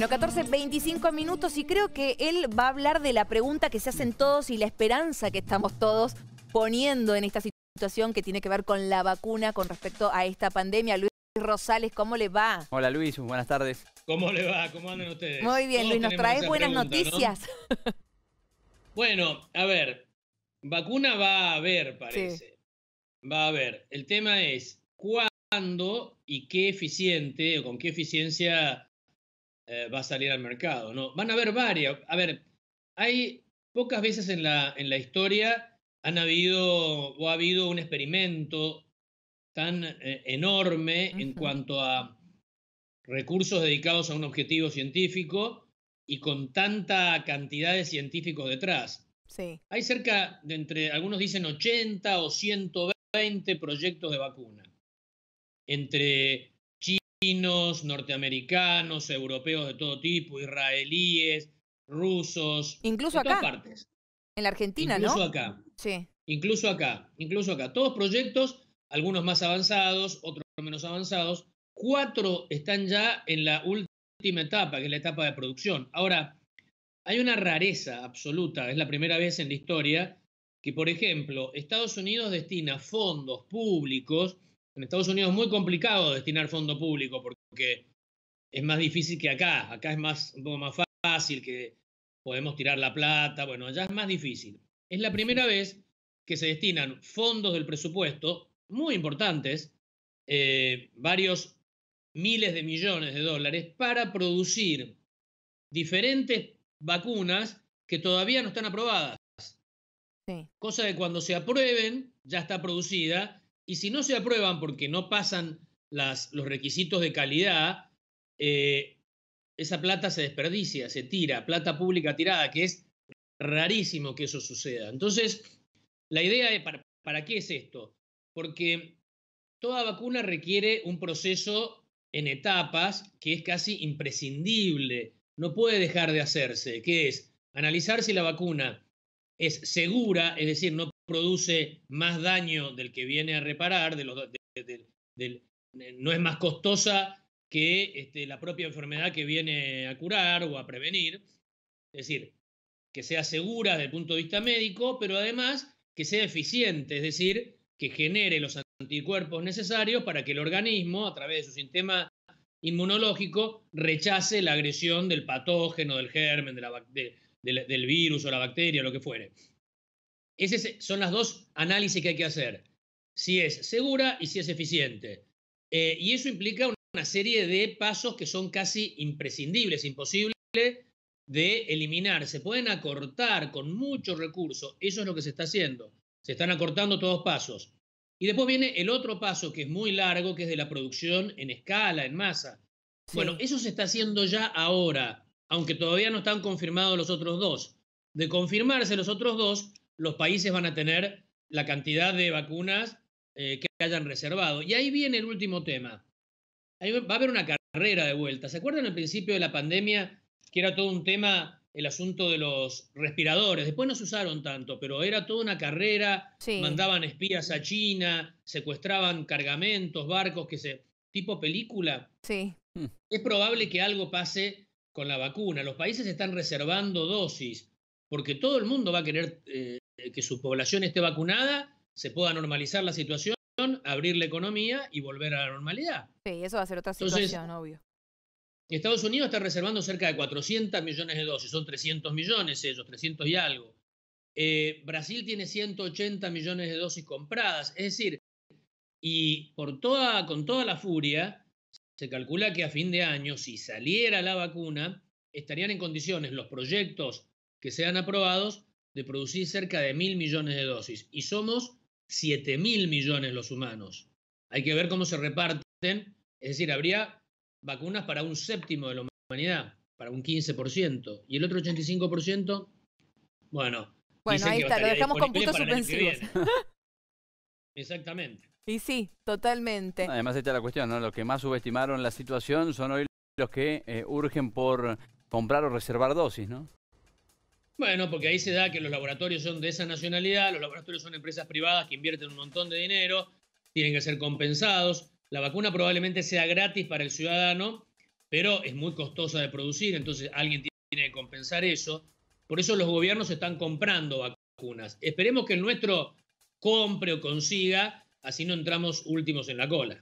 Bueno, 14, 25 minutos y creo que él va a hablar de la pregunta que se hacen todos y la esperanza que estamos todos poniendo en esta situación que tiene que ver con la vacuna con respecto a esta pandemia. Luis Rosales, ¿cómo le va? Hola Luis, buenas tardes. ¿Cómo le va? ¿Cómo andan ustedes? Muy bien, Luis, nos traes buenas noticias. bueno, a ver, vacuna va a haber, parece. Va a haber. El tema es cuándo y qué eficiente, o con qué eficiencia eh, va a salir al mercado, ¿no? Van a haber varias. A ver, hay pocas veces en la, en la historia han habido o ha habido un experimento tan eh, enorme en cuanto a recursos dedicados a un objetivo científico y con tanta cantidad de científicos detrás. Hay cerca de entre, algunos dicen 80 o 120 proyectos de vacuna, entre chinos, norteamericanos, europeos de todo tipo, israelíes, rusos. Incluso acá. Todas partes. En la Argentina, ¿no? Incluso acá. Sí. Incluso acá. Incluso acá. Todos proyectos, algunos más avanzados, otros menos avanzados. Cuatro están ya en la última etapa, que es la etapa de producción. Ahora, hay una rareza absoluta, es la primera vez en la historia que, por ejemplo, Estados Unidos destina fondos públicos en Estados Unidos es muy complicado destinar fondo público porque es más difícil que acá. Acá es más, un poco más fácil que podemos tirar la plata. Bueno, allá es más difícil. Es la primera vez que se destinan fondos del presupuesto muy importantes, eh, varios miles de millones de dólares, para producir diferentes vacunas que todavía no están aprobadas. Cosa de cuando se aprueben, ya está producida y si no se aprueban porque no pasan los requisitos de calidad, eh, esa plata se desperdicia, se tira, plata pública tirada, que es rarísimo que eso suceda. Entonces, la idea es, para qué es esto? Porque toda vacuna requiere un proceso en etapas que es casi imprescindible, no puede dejar de hacerse, que es analizar si la vacuna es segura, es decir, no produce más daño del que viene a reparar, de no es más costosa que este, la propia enfermedad que viene a curar o a prevenir. Es decir, que sea segura desde el punto de vista médico, pero además que sea eficiente, es decir, que genere los anticuerpos necesarios para que el organismo, a través de su sistema inmunológico, rechace la agresión del patógeno, del germen, del virus o la bacteria, lo que fuere. Esas son las dos análisis que hay que hacer. Si es segura y si es eficiente. Eh, y eso implica una, serie de pasos que son casi imprescindibles, imposible de eliminar. Se pueden acortar con mucho recurso. Eso es lo que se está haciendo. Se están acortando todos los pasos. Y después viene el otro paso que es muy largo, que es de la producción en escala, en masa. Bueno, eso se está haciendo ya ahora, aunque todavía no están confirmados los otros dos. De confirmarse los otros dos, los países van a tener la cantidad de vacunas eh, que hayan reservado. Y ahí viene el último tema. va a haber una carrera de vuelta. ¿Se acuerdan al principio de la pandemia que era todo un tema el asunto de los respiradores? Después no se usaron tanto, pero era toda una carrera. Mandaban espías a China, secuestraban cargamentos, barcos que se tipo película. Sí. Es probable que algo pase con la vacuna. Los países están reservando dosis porque todo el mundo va a querer eh, eh, que su población esté vacunada, se pueda normalizar la situación, abrir la economía y volver a la normalidad. Sí, eso va a ser otra situación, obvio. Estados Unidos está reservando cerca de 400 millones de dosis, son 300 millones ellos, 300 y algo. Eh, Brasil tiene 180 millones de dosis compradas, es decir, y por toda, con toda la furia, se calcula que a fin de año, si saliera la vacuna, estarían en condiciones los proyectos que sean aprobados de producir cerca de mil millones de dosis y somos siete mil millones los humanos. Hay que ver cómo se reparten, es decir, habría vacunas para un séptimo de la humanidad, para un 15%, y el otro 85%, bueno. Bueno, ahí está, lo dejamos con puntos suspensivos. Exactamente. Y sí, totalmente. Además está la cuestión, ¿no? Los que más subestimaron la situación son hoy los que eh, urgen por comprar o reservar dosis, ¿no? Bueno, porque ahí se da que los laboratorios son de esa nacionalidad, los laboratorios son empresas privadas que invierten un montón de dinero, tienen que ser compensados. La vacuna probablemente sea gratis para el ciudadano, pero es muy costosa de producir, entonces alguien tiene que compensar eso. Por eso los gobiernos están comprando vacunas. Esperemos que el nuestro compre o consiga, así no entramos últimos en la cola.